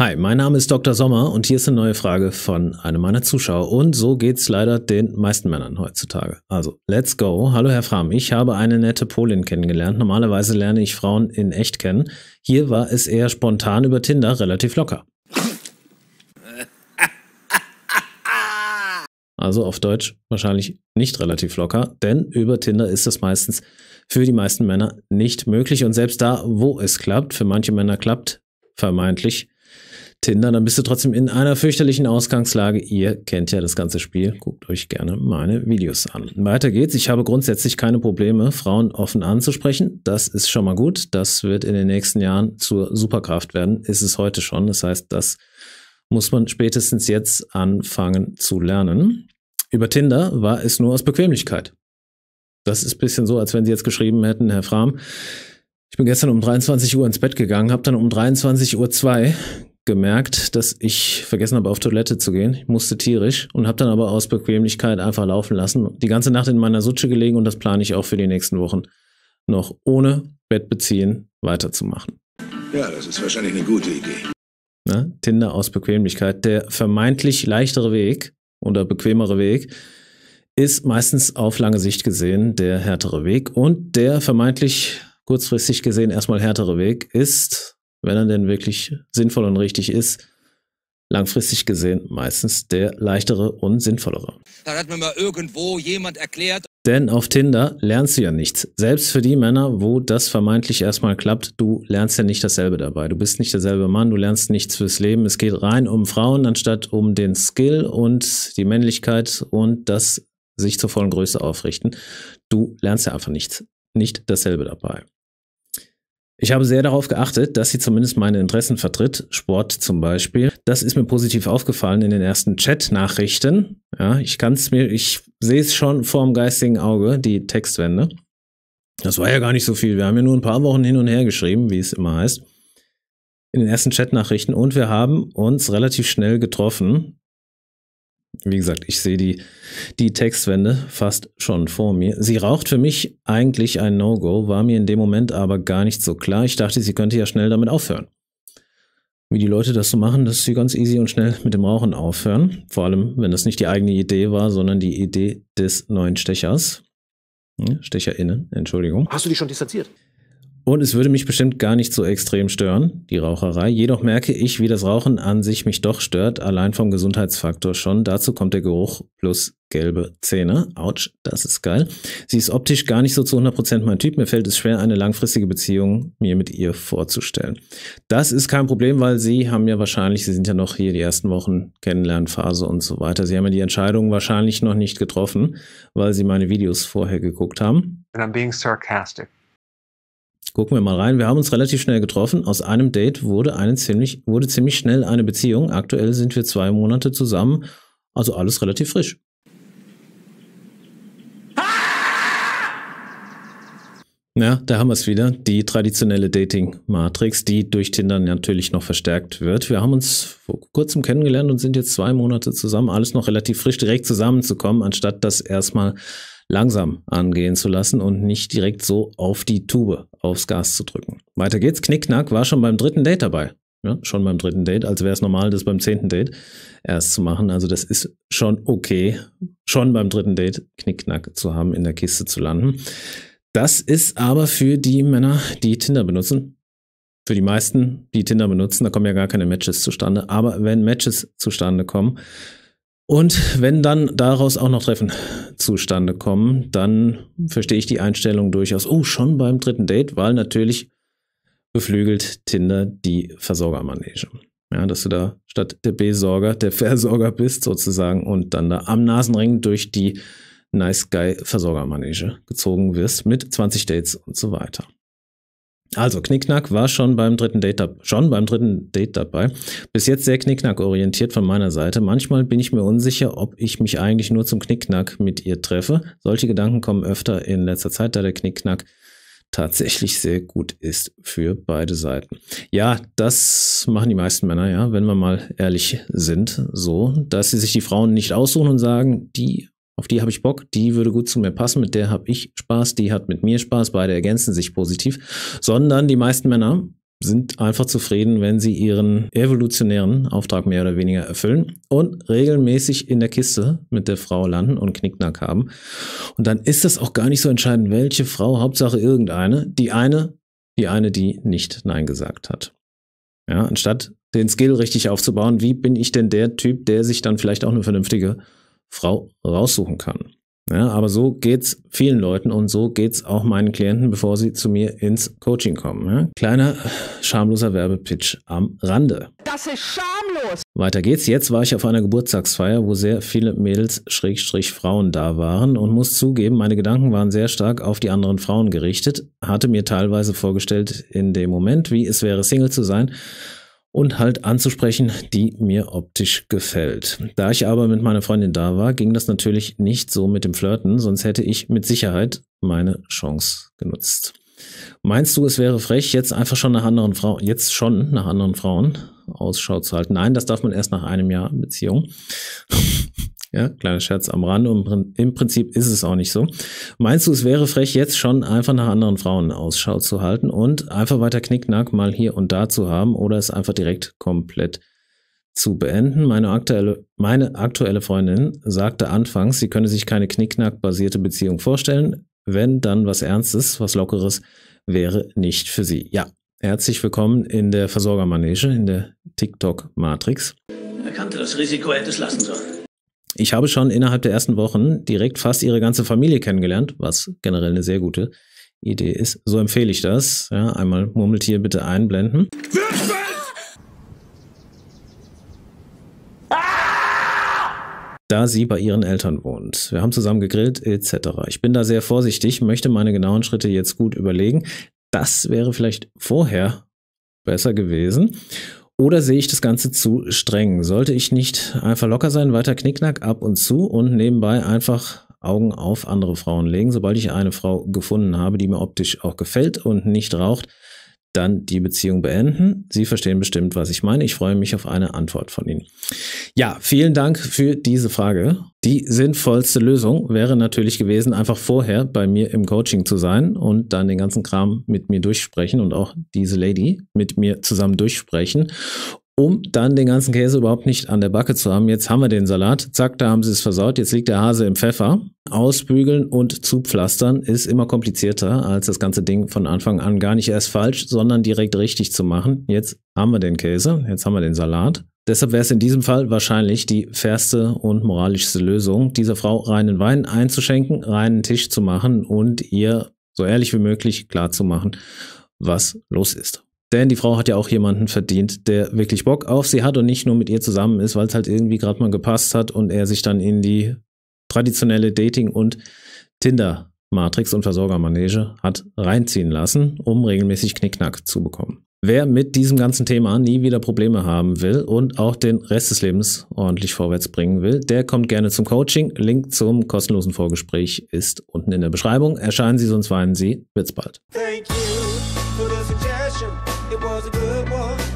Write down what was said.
Hi, mein Name ist Dr. Sommer und hier ist eine neue Frage von einem meiner Zuschauer. Und so geht es leider den meisten Männern heutzutage. Also, let's go. Hallo, Herr Fram. Ich habe eine nette Polin kennengelernt. Normalerweise lerne ich Frauen in echt kennen. Hier war es eher spontan über Tinder relativ locker. Also auf Deutsch wahrscheinlich nicht relativ locker, denn über Tinder ist das meistens für die meisten Männer nicht möglich. Und selbst da, wo es klappt, für manche Männer klappt vermeintlich Tinder, dann bist du trotzdem in einer fürchterlichen Ausgangslage. Ihr kennt ja das ganze Spiel. Guckt euch gerne meine Videos an. Weiter geht's. Ich habe grundsätzlich keine Probleme, Frauen offen anzusprechen. Das ist schon mal gut. Das wird in den nächsten Jahren zur Superkraft werden. Ist es heute schon. Das heißt, das muss man spätestens jetzt anfangen zu lernen. Über Tinder war es nur aus Bequemlichkeit. Das ist ein bisschen so, als wenn sie jetzt geschrieben hätten, Herr Fram, ich bin gestern um 23 Uhr ins Bett gegangen, habe dann um 23 Uhr zwei gemerkt, dass ich vergessen habe, auf Toilette zu gehen. Ich musste tierisch und habe dann aber aus Bequemlichkeit einfach laufen lassen. Die ganze Nacht in meiner Sutsche gelegen und das plane ich auch für die nächsten Wochen noch ohne Bett beziehen weiterzumachen. Ja, das ist wahrscheinlich eine gute Idee. Ne? Tinder aus Bequemlichkeit. Der vermeintlich leichtere Weg oder bequemere Weg ist meistens auf lange Sicht gesehen der härtere Weg. Und der vermeintlich kurzfristig gesehen erstmal härtere Weg ist wenn er denn wirklich sinnvoll und richtig ist, langfristig gesehen meistens der leichtere und sinnvollere. Da hat mir mal irgendwo jemand erklärt. Denn auf Tinder lernst du ja nichts. Selbst für die Männer, wo das vermeintlich erstmal klappt, du lernst ja nicht dasselbe dabei. Du bist nicht derselbe Mann, du lernst nichts fürs Leben. Es geht rein um Frauen anstatt um den Skill und die Männlichkeit und das sich zur vollen Größe aufrichten. Du lernst ja einfach nichts. Nicht dasselbe dabei. Ich habe sehr darauf geachtet, dass sie zumindest meine Interessen vertritt, Sport zum Beispiel. Das ist mir positiv aufgefallen in den ersten Chat-Nachrichten. Ja, ich kann es mir, ich sehe es schon vor dem geistigen Auge, die Textwende. Das war ja gar nicht so viel. Wir haben ja nur ein paar Wochen hin und her geschrieben, wie es immer heißt. In den ersten Chat-Nachrichten und wir haben uns relativ schnell getroffen. Wie gesagt, ich sehe die, die Textwände fast schon vor mir. Sie raucht für mich eigentlich ein No-Go, war mir in dem Moment aber gar nicht so klar. Ich dachte, sie könnte ja schnell damit aufhören. Wie die Leute das so machen, dass sie ganz easy und schnell mit dem Rauchen aufhören. Vor allem, wenn das nicht die eigene Idee war, sondern die Idee des neuen Stechers. Hm, StecherInnen, Entschuldigung. Hast du dich schon distanziert? Und es würde mich bestimmt gar nicht so extrem stören, die Raucherei. Jedoch merke ich, wie das Rauchen an sich mich doch stört, allein vom Gesundheitsfaktor schon. Dazu kommt der Geruch plus gelbe Zähne. Autsch, das ist geil. Sie ist optisch gar nicht so zu 100% mein Typ. Mir fällt es schwer, eine langfristige Beziehung mir mit ihr vorzustellen. Das ist kein Problem, weil Sie haben ja wahrscheinlich, Sie sind ja noch hier die ersten Wochen Kennenlernphase und so weiter. Sie haben ja die Entscheidung wahrscheinlich noch nicht getroffen, weil Sie meine Videos vorher geguckt haben. And I'm being sarcastic. Gucken wir mal rein. Wir haben uns relativ schnell getroffen. Aus einem Date wurde, eine ziemlich, wurde ziemlich schnell eine Beziehung. Aktuell sind wir zwei Monate zusammen. Also alles relativ frisch. Ja, da haben wir es wieder. Die traditionelle Dating-Matrix, die durch Tinder natürlich noch verstärkt wird. Wir haben uns vor kurzem kennengelernt und sind jetzt zwei Monate zusammen. Alles noch relativ frisch direkt zusammenzukommen, anstatt dass erstmal langsam angehen zu lassen und nicht direkt so auf die Tube, aufs Gas zu drücken. Weiter geht's. Knickknack war schon beim dritten Date dabei. Ja, schon beim dritten Date, als wäre es normal, das beim zehnten Date erst zu machen. Also das ist schon okay, schon beim dritten Date Knickknack zu haben, in der Kiste zu landen. Das ist aber für die Männer, die Tinder benutzen, für die meisten, die Tinder benutzen, da kommen ja gar keine Matches zustande. Aber wenn Matches zustande kommen, und wenn dann daraus auch noch Treffen zustande kommen, dann verstehe ich die Einstellung durchaus. Oh, schon beim dritten Date, weil natürlich beflügelt Tinder die Versorgermanege. Ja, dass du da statt der Besorger der Versorger bist sozusagen und dann da am Nasenring durch die Nice Guy Versorgermanege gezogen wirst mit 20 Dates und so weiter. Also Knickknack war schon beim dritten Date schon beim dritten Date dabei. Bis jetzt sehr Knickknack orientiert von meiner Seite. Manchmal bin ich mir unsicher, ob ich mich eigentlich nur zum Knickknack mit ihr treffe. Solche Gedanken kommen öfter in letzter Zeit, da der Knickknack tatsächlich sehr gut ist für beide Seiten. Ja, das machen die meisten Männer, ja, wenn wir mal ehrlich sind, so, dass sie sich die Frauen nicht aussuchen und sagen, die auf die habe ich Bock, die würde gut zu mir passen, mit der habe ich Spaß, die hat mit mir Spaß, beide ergänzen sich positiv, sondern die meisten Männer sind einfach zufrieden, wenn sie ihren evolutionären Auftrag mehr oder weniger erfüllen und regelmäßig in der Kiste mit der Frau landen und Knicknack haben. Und dann ist das auch gar nicht so entscheidend, welche Frau, Hauptsache irgendeine, die eine, die eine, die nicht Nein gesagt hat. Ja, anstatt den Skill richtig aufzubauen, wie bin ich denn der Typ, der sich dann vielleicht auch eine vernünftige Frau raussuchen kann. Ja, aber so geht's vielen Leuten und so geht's auch meinen Klienten, bevor sie zu mir ins Coaching kommen. Ja? Kleiner schamloser Werbepitch am Rande. Das ist schamlos. Weiter geht's. Jetzt war ich auf einer Geburtstagsfeier, wo sehr viele Mädels Schrägstrich Frauen da waren und muss zugeben, meine Gedanken waren sehr stark auf die anderen Frauen gerichtet, hatte mir teilweise vorgestellt in dem Moment, wie es wäre Single zu sein und halt anzusprechen, die mir optisch gefällt. Da ich aber mit meiner Freundin da war, ging das natürlich nicht so mit dem Flirten, sonst hätte ich mit Sicherheit meine Chance genutzt. Meinst du, es wäre frech, jetzt einfach schon nach anderen Frauen, jetzt schon nach anderen Frauen Ausschau zu halten? Nein, das darf man erst nach einem Jahr Beziehung. Ja, kleiner Scherz am Rande. Und im Prinzip ist es auch nicht so. Meinst du, es wäre frech, jetzt schon einfach nach anderen Frauen Ausschau zu halten und einfach weiter Knicknack mal hier und da zu haben oder es einfach direkt komplett zu beenden. Meine aktuelle, meine aktuelle Freundin sagte anfangs, sie könne sich keine Knicknack-basierte Beziehung vorstellen. Wenn dann was Ernstes, was Lockeres, wäre nicht für sie. Ja, herzlich willkommen in der Versorgermanege, in der TikTok-Matrix. Er kannte das Risiko, er hätte es lassen sollen ich habe schon innerhalb der ersten Wochen direkt fast ihre ganze Familie kennengelernt, was generell eine sehr gute Idee ist. So empfehle ich das. Ja, einmal Murmeltier bitte einblenden. da sie bei ihren Eltern wohnt. Wir haben zusammen gegrillt etc. Ich bin da sehr vorsichtig, möchte meine genauen Schritte jetzt gut überlegen. Das wäre vielleicht vorher besser gewesen. Oder sehe ich das Ganze zu streng? Sollte ich nicht einfach locker sein, weiter knickknack ab und zu und nebenbei einfach Augen auf andere Frauen legen? Sobald ich eine Frau gefunden habe, die mir optisch auch gefällt und nicht raucht, dann die Beziehung beenden. Sie verstehen bestimmt, was ich meine. Ich freue mich auf eine Antwort von Ihnen. Ja, vielen Dank für diese Frage. Die sinnvollste Lösung wäre natürlich gewesen, einfach vorher bei mir im Coaching zu sein und dann den ganzen Kram mit mir durchsprechen und auch diese Lady mit mir zusammen durchsprechen um dann den ganzen Käse überhaupt nicht an der Backe zu haben. Jetzt haben wir den Salat, zack, da haben sie es versaut, jetzt liegt der Hase im Pfeffer. Ausbügeln und zupflastern ist immer komplizierter, als das ganze Ding von Anfang an gar nicht erst falsch, sondern direkt richtig zu machen. Jetzt haben wir den Käse, jetzt haben wir den Salat. Deshalb wäre es in diesem Fall wahrscheinlich die fairste und moralischste Lösung, dieser Frau reinen Wein einzuschenken, reinen Tisch zu machen und ihr so ehrlich wie möglich klarzumachen, was los ist. Denn die Frau hat ja auch jemanden verdient, der wirklich Bock auf sie hat und nicht nur mit ihr zusammen ist, weil es halt irgendwie gerade mal gepasst hat und er sich dann in die traditionelle Dating- und Tinder-Matrix und Versorgermanege hat reinziehen lassen, um regelmäßig Knickknack zu bekommen. Wer mit diesem ganzen Thema nie wieder Probleme haben will und auch den Rest des Lebens ordentlich vorwärts bringen will, der kommt gerne zum Coaching. Link zum kostenlosen Vorgespräch ist unten in der Beschreibung. Erscheinen Sie, sonst weinen Sie. Bis bald. Thank you was a good one.